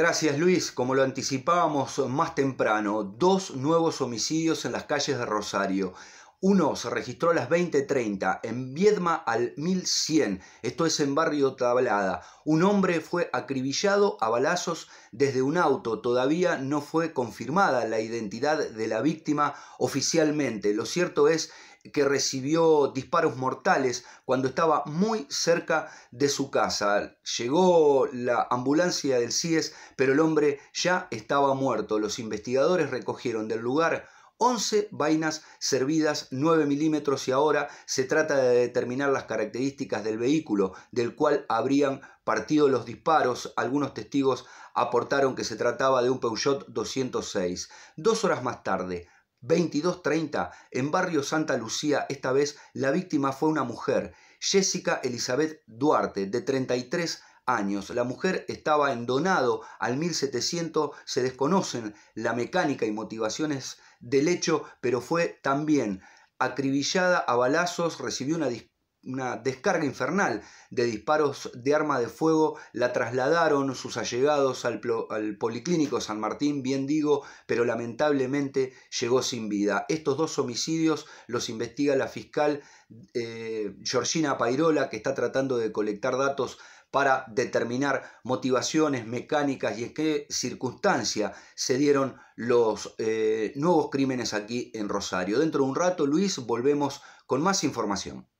Gracias Luis, como lo anticipábamos más temprano, dos nuevos homicidios en las calles de Rosario. Uno se registró a las 20.30 en Viedma al 1100, esto es en Barrio Tablada. Un hombre fue acribillado a balazos desde un auto. Todavía no fue confirmada la identidad de la víctima oficialmente. Lo cierto es que recibió disparos mortales cuando estaba muy cerca de su casa. Llegó la ambulancia del CIES, pero el hombre ya estaba muerto. Los investigadores recogieron del lugar 11 vainas servidas 9 milímetros y ahora se trata de determinar las características del vehículo del cual habrían partido los disparos. Algunos testigos aportaron que se trataba de un Peugeot 206. Dos horas más tarde, 22.30, en barrio Santa Lucía, esta vez la víctima fue una mujer, Jessica Elizabeth Duarte, de 33 años La mujer estaba en donado al 1700, se desconocen la mecánica y motivaciones del hecho, pero fue también acribillada a balazos, recibió una, una descarga infernal de disparos de arma de fuego la trasladaron sus allegados al, Policlínico San Martín, bien digo, pero lamentablemente llegó sin vida. Estos dos homicidios los investiga la fiscal eh, Georgina Pairola, que está tratando de colectar datos para determinar motivaciones mecánicas y en qué circunstancia se dieron los eh, nuevos crímenes aquí en Rosario. Dentro de un rato, Luis, volvemos con más información.